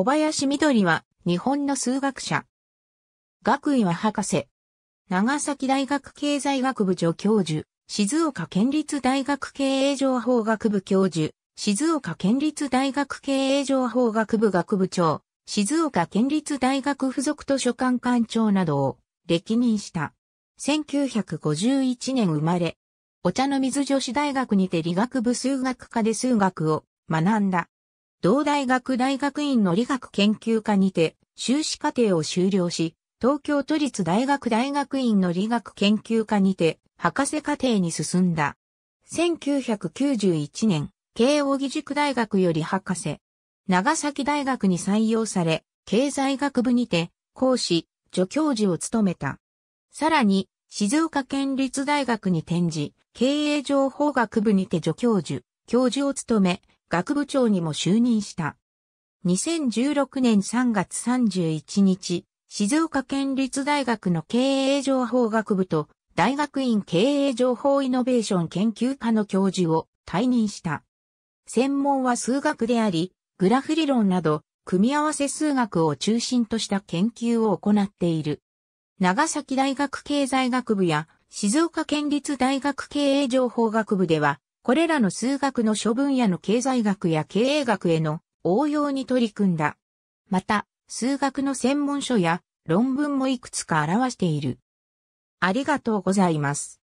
小林緑は日本の数学者。学位は博士。長崎大学経済学部助教授、静岡県立大学経営情報学部教授、静岡県立大学経営情報学部学部長、静岡県立大学附属図書館館長などを歴任した。1951年生まれ、お茶の水女子大学にて理学部数学科で数学を学んだ。同大学大学院の理学研究科にて、修士課程を修了し、東京都立大学大学院の理学研究科にて、博士課程に進んだ。1991年、慶応義塾大学より博士。長崎大学に採用され、経済学部にて、講師、助教授を務めた。さらに、静岡県立大学に転じ、経営情報学部にて助教授、教授を務め、学部長にも就任した。2016年3月31日、静岡県立大学の経営情報学部と大学院経営情報イノベーション研究科の教授を退任した。専門は数学であり、グラフ理論など、組み合わせ数学を中心とした研究を行っている。長崎大学経済学部や静岡県立大学経営情報学部では、これらの数学の諸分野の経済学や経営学への応用に取り組んだ。また、数学の専門書や論文もいくつか表している。ありがとうございます。